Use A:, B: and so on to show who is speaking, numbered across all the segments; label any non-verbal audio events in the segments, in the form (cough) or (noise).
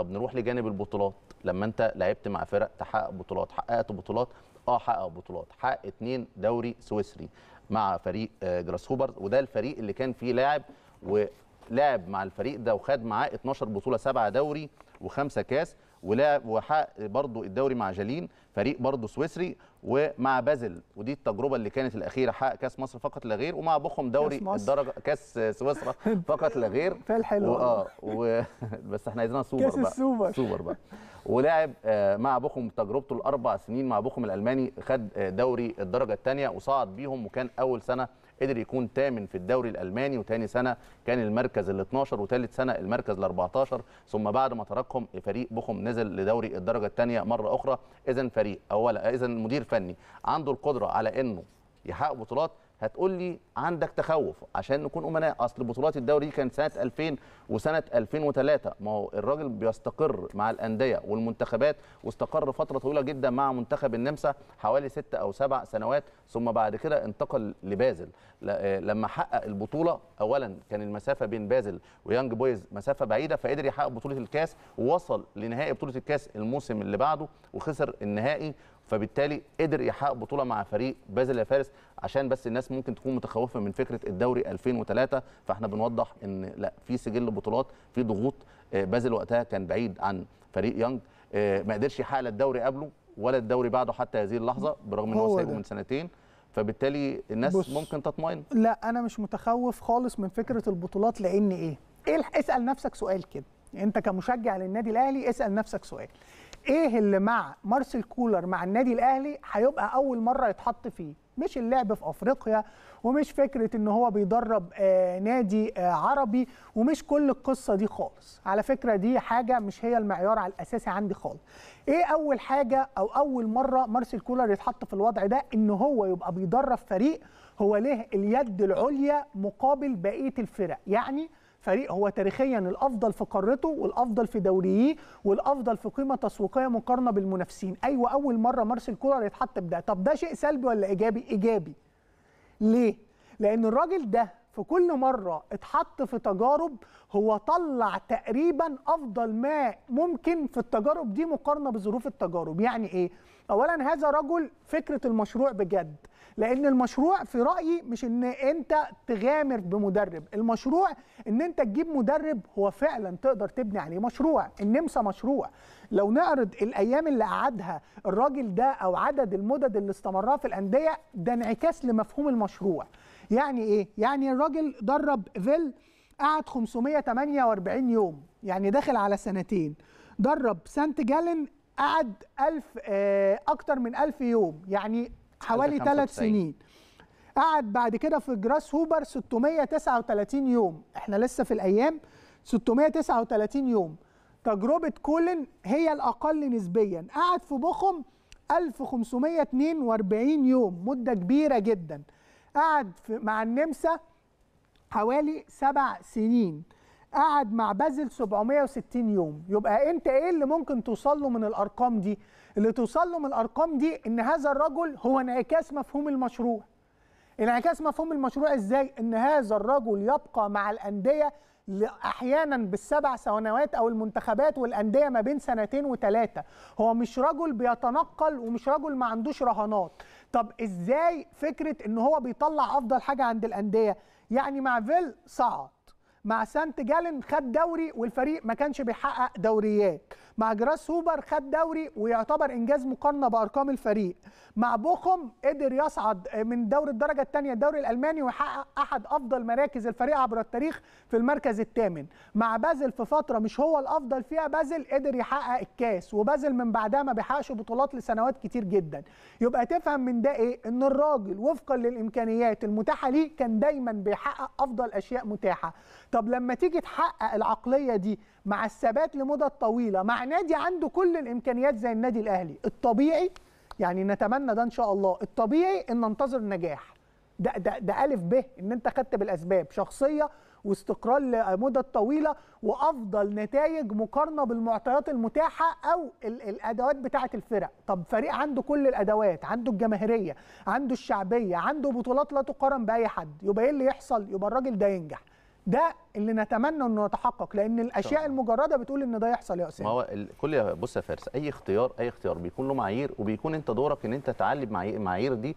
A: طب نروح لجانب البطولات لما انت لعبت مع فرق تحقق بطولات حققت بطولات اه حقق بطولات حقق اتنين دوري سويسري مع فريق آه، جراس هوبرز وده الفريق اللي كان فيه لاعب ولعب مع الفريق ده وخد معاه 12 بطوله سبعه دوري وخمسه كاس ولعب وحقق برضه الدوري مع جالين فريق برضه سويسري ومع بازل ودي التجربه اللي كانت الاخيره حقق كاس مصر فقط لا غير ومع بخم دوري الدرجه كاس سويسرا (laughs) فقط لا غير اه و... (laughs) بس احنا عايزينها سوبر كاس بقى السوبر سوبر بقى ولعب آه، مع بخم تجربته الاربع سنين مع بخم الالماني خد آه، دوري الدرجه الثانيه وصعد بيهم وكان اول سنه قدر يكون ثامن في الدوري الالماني وثاني سنه كان المركز ال 12 وثالث سنه المركز ال 14 ثم بعد ما تركهم فريق بوخم نزل لدوري الدرجه الثانيه مره اخرى اذا فريق اولا اذا مدير فني عنده القدره على انه يحقق بطولات هتقول لي عندك تخوف عشان نكون امناء اصل بطولات الدوري دي كانت سنه 2000 وسنه 2003 ما هو الراجل بيستقر مع الانديه والمنتخبات واستقر فتره طويله جدا مع منتخب النمسا حوالي ست او سبع سنوات ثم بعد كده انتقل لبازل آه، لما حقق البطوله اولا كان المسافه بين بازل ويانج بويز مسافه بعيده فقدر يحقق بطوله الكاس ووصل لنهائي بطوله الكاس الموسم اللي بعده وخسر النهائي فبالتالي قدر يحقق بطوله مع فريق بازل يا فارس عشان بس الناس ممكن تكون متخوفه من فكره الدوري 2003 فاحنا بنوضح ان لا في سجل بطولات في ضغوط آه، بازل وقتها كان بعيد عن فريق يانج آه، ما قدرش يحقق لا الدوري قبله ولا الدوري بعده حتى هذه اللحظه برغم ان هو سايبه من سنتين فبالتالي الناس بص. ممكن تطمئن
B: لا انا مش متخوف خالص من فكره البطولات لان إيه, إيه اسال نفسك سؤال كده انت كمشجع للنادي الاهلي اسال نفسك سؤال ايه اللي مع مارسيل كولر مع النادي الاهلي هيبقى اول مره يتحط فيه مش اللعب في افريقيا ومش فكره ان هو بيدرب آه، نادي آه، عربي ومش كل القصه دي خالص على فكره دي حاجه مش هي المعيار على الاساسي عندي خالص ايه اول حاجه او اول مره مارسيل كولر يتحط في الوضع ده ان هو يبقى بيدرب فريق هو له اليد العليا مقابل بقيه الفرق يعني فريق هو تاريخيا الافضل في قارته والافضل في دوريه والافضل في قيمه تسويقيه مقارنه بالمنافسين ايوه اول مره مارسيل كولر يتحط بده طب ده شيء سلبي ولا ايجابي ايجابي ليه لان الراجل ده في كل مره اتحط في تجارب هو طلع تقريبا افضل ما ممكن في التجارب دي مقارنه بظروف التجارب يعني ايه اولا هذا رجل فكره المشروع بجد لان المشروع في رايي مش ان انت تغامر بمدرب المشروع ان انت تجيب مدرب هو فعلا تقدر تبني عليه مشروع النمسا مشروع لو نعرض الايام اللي قعدها الراجل ده او عدد المدد اللي استمرها في الانديه ده انعكاس لمفهوم المشروع يعني ايه يعني الراجل درب فيل قعد 548 يوم يعني داخل على سنتين درب سانت جالن قعد ألف آه، أكتر من ألف يوم يعني حوالي ثلاث سنين قعد بعد كده في جراس هوبر 639 يوم احنا لسه في الأيام 639 يوم تجربة كولن هي الأقل نسبيا قعد في بخم 1542 يوم مدة كبيرة جدا قعد مع النمسا حوالي سبع سنين قعد مع بازل 760 يوم يبقى انت ايه اللي ممكن توصل له من الارقام دي اللي توصل له من الارقام دي ان هذا الرجل هو انعكاس مفهوم المشروع انعكاس مفهوم المشروع ازاي ان هذا الرجل يبقى مع الانديه احيانا بالسبع سنوات او المنتخبات والانديه ما بين سنتين وثلاثه هو مش رجل بيتنقل ومش رجل ما عندوش رهانات طب ازاي فكره ان هو بيطلع افضل حاجه عند الانديه يعني مع فيل صعد مع سانت جالن خد دوري والفريق ما كانش بيحقق دوريات مع جراس سوبر خد دوري ويعتبر انجاز مقارنه بارقام الفريق مع بوخم قدر يصعد من دوري الدرجه الثانيه الدوري الالماني ويحقق احد افضل مراكز الفريق عبر التاريخ في المركز الثامن مع بازل في فتره مش هو الافضل فيها بازل قدر يحقق الكاس وبازل من بعدها ما بيحققش بطولات لسنوات كتير جدا يبقى تفهم من ده ايه ان الراجل وفقا للامكانيات المتاحه ليه كان دايما بيحقق افضل اشياء متاحه طب لما تيجي تحقق العقليه دي مع الثبات لمده طويله مع نادي عنده كل الامكانيات زي النادي الاهلي الطبيعي يعني نتمنى ده ان شاء الله الطبيعي ان ننتظر النجاح ده ده ده الف ب ان انت خدت بالاسباب شخصيه واستقرار لمده طويله وافضل نتائج مقارنه بالمعطيات المتاحه او الادوات بتاعه الفرق طب فريق عنده كل الادوات عنده الجماهيريه عنده الشعبيه عنده بطولات لا تقارن باي حد يبقى ايه اللي يحصل يبقى الراجل ده ينجح ده اللي نتمنى انه يتحقق لان الاشياء المجرده بتقول ان ده يحصل يا اسامه ما هو
A: كل بص يا فارس اي اختيار اي اختيار بيكون له معايير وبيكون انت دورك ان انت تعلي معايير دي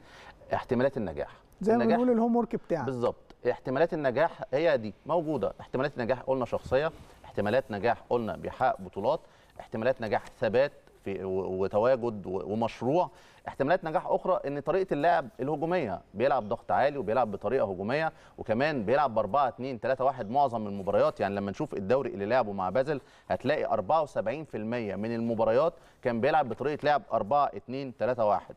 A: احتمالات النجاح زي ما بنقول
B: الهوم ورك بتاعك
A: بالظبط احتمالات النجاح هي دي موجوده احتمالات النجاح قلنا شخصيه احتمالات نجاح قلنا بيحقق بطولات احتمالات نجاح ثبات في وتواجد ومشروع احتمالات نجاح اخرى ان طريقه اللعب الهجوميه بيلعب ضغط عالي وبيلعب بطريقه هجوميه وكمان بيلعب ب 4 2 3 1 معظم المباريات يعني لما نشوف الدوري اللي لعبه مع بازل هتلاقي 74% من المباريات كان بيلعب بطريقه لعب 4 2 3 1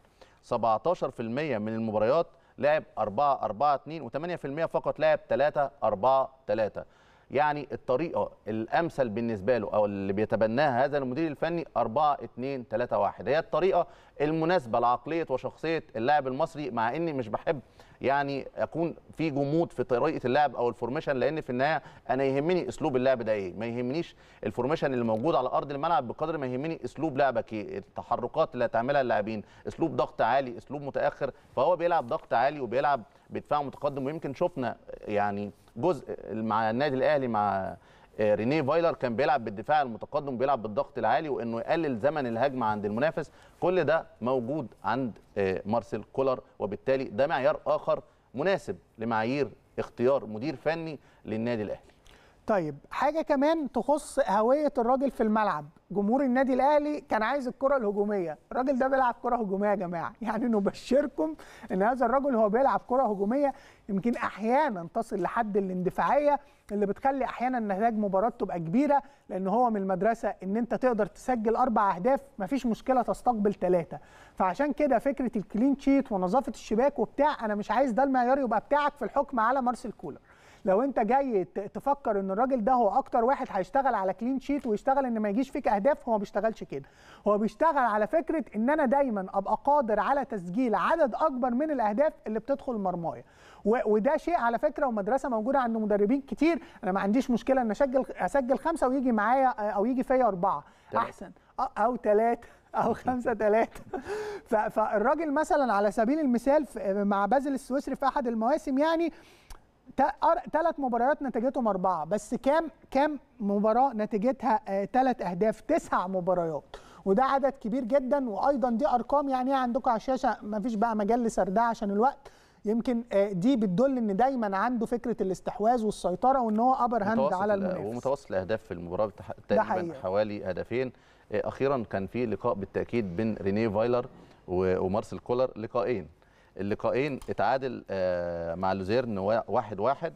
A: 17% من المباريات لعب 4 4 2 و8% فقط لعب 3 4 3 يعني الطريقه الامثل بالنسبه له او اللي بيتبناها هذا المدير الفني 4 2 3 1 هي الطريقه المناسبه لعقليه وشخصيه اللاعب المصري مع اني مش بحب يعني اكون في جمود في طريقه اللعب او الفورميشن لان في النهايه انا يهمني اسلوب اللعب ده ايه ما يهمنيش الفورميشن اللي موجود على ارض الملعب بقدر ما يهمني اسلوب لعبك ايه التحركات اللي هتعملها اللاعبين اسلوب ضغط عالي اسلوب متاخر فهو بيلعب ضغط عالي وبيلعب بدفاع متقدم ويمكن شفنا يعني جزء مع النادي الاهلي مع آه، رينيه فايلر كان بيلعب بالدفاع المتقدم بيلعب بالضغط العالي وانه يقلل زمن الهجمه عند المنافس كل ده موجود عند آه، مارسيل كولر وبالتالي ده معيار اخر مناسب لمعايير اختيار مدير فني للنادي الاهلي
B: طيب حاجه كمان تخص هويه الراجل في الملعب جمهور النادي الاهلي كان عايز الكره الهجوميه الراجل ده بيلعب كره هجوميه يا جماعه (laughs) يعني نبشركم ان هذا الرجل هو بيلعب كره هجوميه يمكن احيانا تصل لحد الاندفاعيه اللي بتخلي احيانا نتائج مباراه تبقى كبيره لان هو من المدرسه ان انت تقدر تسجل اربع اهداف مفيش مشكله تستقبل ثلاثه فعشان كده فكره الكلين شيت ونظافه الشباك وبتاع انا مش عايز ده المعيار يبقى بتاعك في الحكم على مارسيل كولر لو انت جاي تفكر ان الراجل ده هو اكتر واحد هيشتغل على كلين شيت ويشتغل ان ما يجيش فيك اهداف هو ما بيشتغلش كده هو بيشتغل على فكره ان انا دايما ابقى قادر على تسجيل عدد اكبر من الاهداف اللي بتدخل مرمايا وده شيء على فكره ومدرسه موجوده عند مدربين كتير انا ما عنديش مشكله ان اسجل اسجل خمسه ويجي معايا او يجي فيا اربعه احسن او ثلاثه او خمسة ثلاثة فالراجل مثلا على سبيل المثال مع بازل السويسري في احد المواسم يعني ثلاث مباريات نتيجتهم اربعه بس كام كام مباراه نتيجتها ثلاث آه، اهداف تسع مباريات وده عدد كبير جدا وايضا دي ارقام يعني عندكم على الشاشه مفيش بقى مجال لسردها عشان الوقت يمكن آه، دي بتدل ان دايما عنده فكره الاستحواذ والسيطره وان هو ابر هاند على المنافس
A: ومتوسط الاهداف في المباراه تقريبا حوالي هدفين آه، اخيرا كان في لقاء بالتاكيد بين رينيه فايلر ومارسيل كولر لقاءين اللقاءين اتعادل آه، مع لوزيرن 1-1 واحد واحد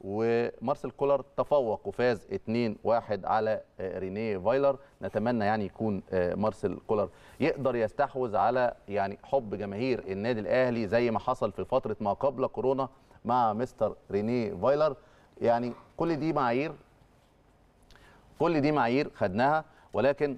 A: ومارسيل كولر تفوق وفاز 2-1 على آه، رينيه فايلر نتمنى يعني يكون آه، مارسيل كولر يقدر يستحوذ على يعني حب جماهير النادي الاهلي زي ما حصل في فتره ما قبل كورونا مع مستر رينيه فايلر يعني كل دي معايير كل دي معايير خدناها ولكن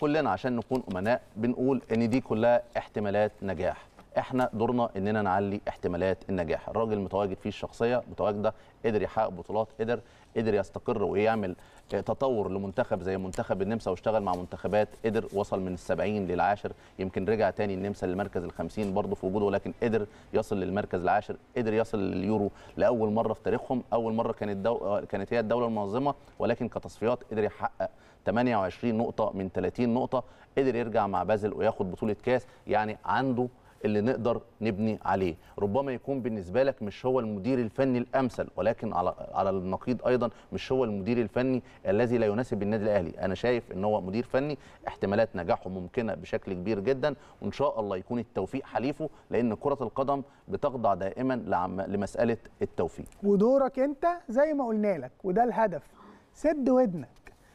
A: كلنا عشان نكون امناء بنقول ان دي كلها احتمالات نجاح احنا دورنا اننا نعلي احتمالات النجاح الراجل متواجد فيه الشخصيه متواجده قدر يحقق بطولات قدر قدر يستقر ويعمل آه، تطور لمنتخب زي منتخب النمسا واشتغل مع منتخبات قدر وصل من السبعين للعاشر يمكن رجع تاني النمسا للمركز الخمسين برضه في وجوده ولكن قدر يصل للمركز العاشر قدر يصل لليورو لاول مره في تاريخهم اول مره كانت دو... آه، كانت هي الدوله المنظمه ولكن كتصفيات قدر يحقق 28 نقطه من 30 نقطه قدر يرجع مع بازل وياخد بطوله كاس يعني عنده اللي نقدر نبني عليه ربما يكون بالنسبه لك مش هو المدير الفني الامثل ولكن على على النقيض ايضا مش هو المدير الفني الذي لا يناسب النادي الاهلي انا شايف ان هو مدير فني احتمالات نجاحه ممكنه بشكل كبير جدا وان شاء الله يكون التوفيق حليفه لان كره القدم بتخضع دائما لمساله التوفيق
B: ودورك انت زي ما قلنا لك وده الهدف سد ودنك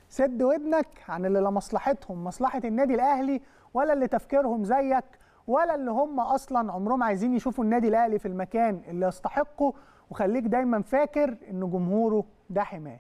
B: سد ودنك عن اللي لا مصلحتهم مصلحه النادي الاهلي ولا اللي تفكيرهم زيك ولا ان هم اصلا عمرهم عايزين يشوفوا النادي الاهلي في المكان اللي يستحقه وخليك دايما فاكر ان جمهوره ده حماه